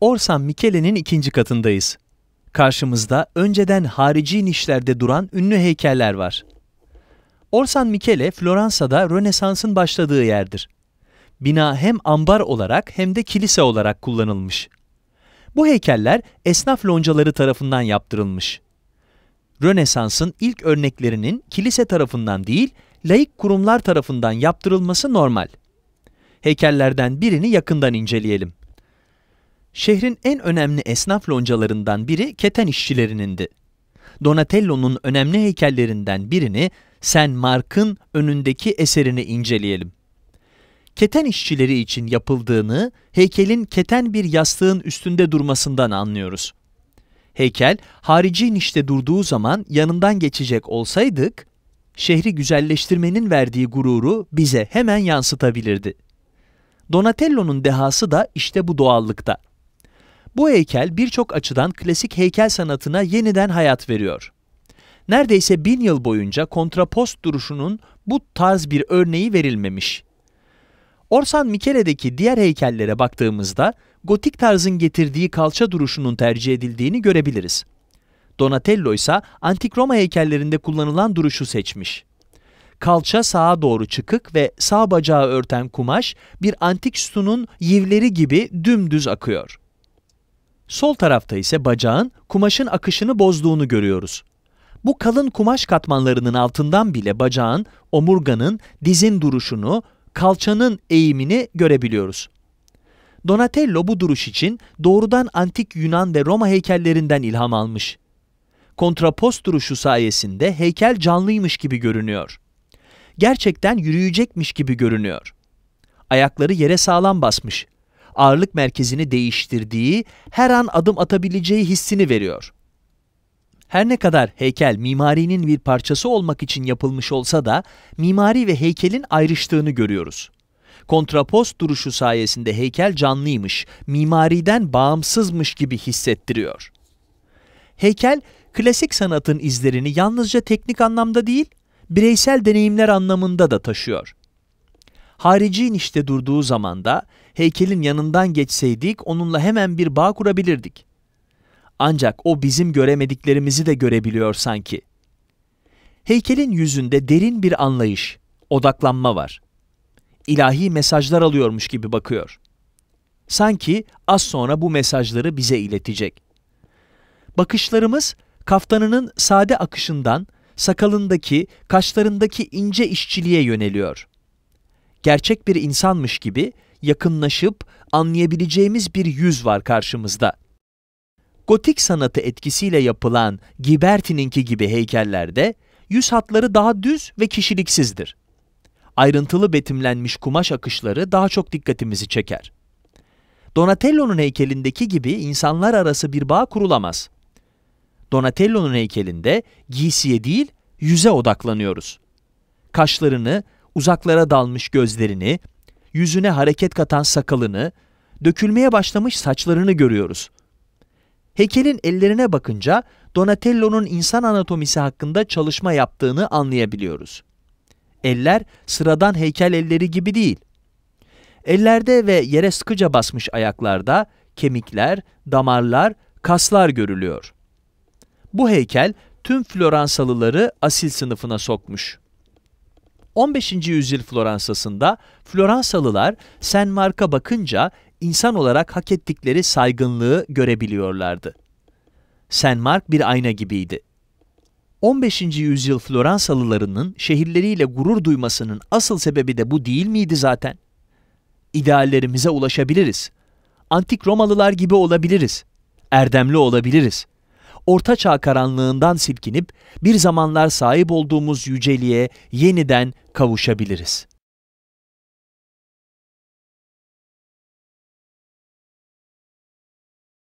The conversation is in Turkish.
Orsan Mikele'nin ikinci katındayız. Karşımızda önceden harici nişlerde duran ünlü heykeller var. Orsan Mikele, Floransa'da Rönesans'ın başladığı yerdir. Bina hem ambar olarak hem de kilise olarak kullanılmış. Bu heykeller esnaf loncaları tarafından yaptırılmış. Rönesans'ın ilk örneklerinin kilise tarafından değil, laik kurumlar tarafından yaptırılması normal. Heykellerden birini yakından inceleyelim. Şehrin en önemli esnaf loncalarından biri keten işçilerinin,di Donatello'nun önemli heykellerinden birini Sen Mark'ın önündeki eserini inceleyelim. Keten işçileri için yapıldığını heykelin keten bir yastığın üstünde durmasından anlıyoruz. Heykel harici nişte durduğu zaman yanından geçecek olsaydık, şehri güzelleştirmenin verdiği gururu bize hemen yansıtabilirdi. Donatello'nun dehası da işte bu doğallıkta. Bu heykel birçok açıdan klasik heykel sanatına yeniden hayat veriyor. Neredeyse bin yıl boyunca kontrapost duruşunun bu tarz bir örneği verilmemiş. Orsan Mikele'deki diğer heykellere baktığımızda gotik tarzın getirdiği kalça duruşunun tercih edildiğini görebiliriz. Donatello ise antik Roma heykellerinde kullanılan duruşu seçmiş. Kalça sağa doğru çıkık ve sağ bacağı örten kumaş bir antik sütunun yivleri gibi dümdüz akıyor. Sol tarafta ise bacağın kumaşın akışını bozduğunu görüyoruz. Bu kalın kumaş katmanlarının altından bile bacağın, omurganın, dizin duruşunu, kalçanın eğimini görebiliyoruz. Donatello bu duruş için doğrudan antik Yunan ve Roma heykellerinden ilham almış. Kontrapost duruşu sayesinde heykel canlıymış gibi görünüyor. Gerçekten yürüyecekmiş gibi görünüyor. Ayakları yere sağlam basmış ağırlık merkezini değiştirdiği, her an adım atabileceği hissini veriyor. Her ne kadar heykel mimarinin bir parçası olmak için yapılmış olsa da mimari ve heykelin ayrıştığını görüyoruz. Kontrapost duruşu sayesinde heykel canlıymış, mimariden bağımsızmış gibi hissettiriyor. Heykel, klasik sanatın izlerini yalnızca teknik anlamda değil, bireysel deneyimler anlamında da taşıyor. Harici inişte durduğu zamanda heykelin yanından geçseydik onunla hemen bir bağ kurabilirdik. Ancak o bizim göremediklerimizi de görebiliyor sanki. Heykelin yüzünde derin bir anlayış, odaklanma var. İlahi mesajlar alıyormuş gibi bakıyor. Sanki az sonra bu mesajları bize iletecek. Bakışlarımız kaftanının sade akışından sakalındaki, kaşlarındaki ince işçiliğe yöneliyor gerçek bir insanmış gibi yakınlaşıp anlayabileceğimiz bir yüz var karşımızda. Gotik sanatı etkisiyle yapılan Ghiberti'ninki gibi heykellerde yüz hatları daha düz ve kişiliksizdir. Ayrıntılı betimlenmiş kumaş akışları daha çok dikkatimizi çeker. Donatello'nun heykelindeki gibi insanlar arası bir bağ kurulamaz. Donatello'nun heykelinde giysiye değil, yüze odaklanıyoruz. Kaşlarını, uzaklara dalmış gözlerini, yüzüne hareket katan sakalını, dökülmeye başlamış saçlarını görüyoruz. Heykelin ellerine bakınca Donatello'nun insan anatomisi hakkında çalışma yaptığını anlayabiliyoruz. Eller sıradan heykel elleri gibi değil. Ellerde ve yere sıkıca basmış ayaklarda kemikler, damarlar, kaslar görülüyor. Bu heykel tüm Floransalıları asil sınıfına sokmuş. 15. yüzyıl Floransa'sında Floransalılar Sen Mark'a bakınca insan olarak hak ettikleri saygınlığı görebiliyorlardı. Sen Mark bir ayna gibiydi. 15. yüzyıl Floransalılarının şehirleriyle gurur duymasının asıl sebebi de bu değil miydi zaten? İdeallerimize ulaşabiliriz. Antik Romalılar gibi olabiliriz. Erdemli olabiliriz ortaçağ karanlığından silkinip bir zamanlar sahip olduğumuz yüceliğe yeniden kavuşabiliriz.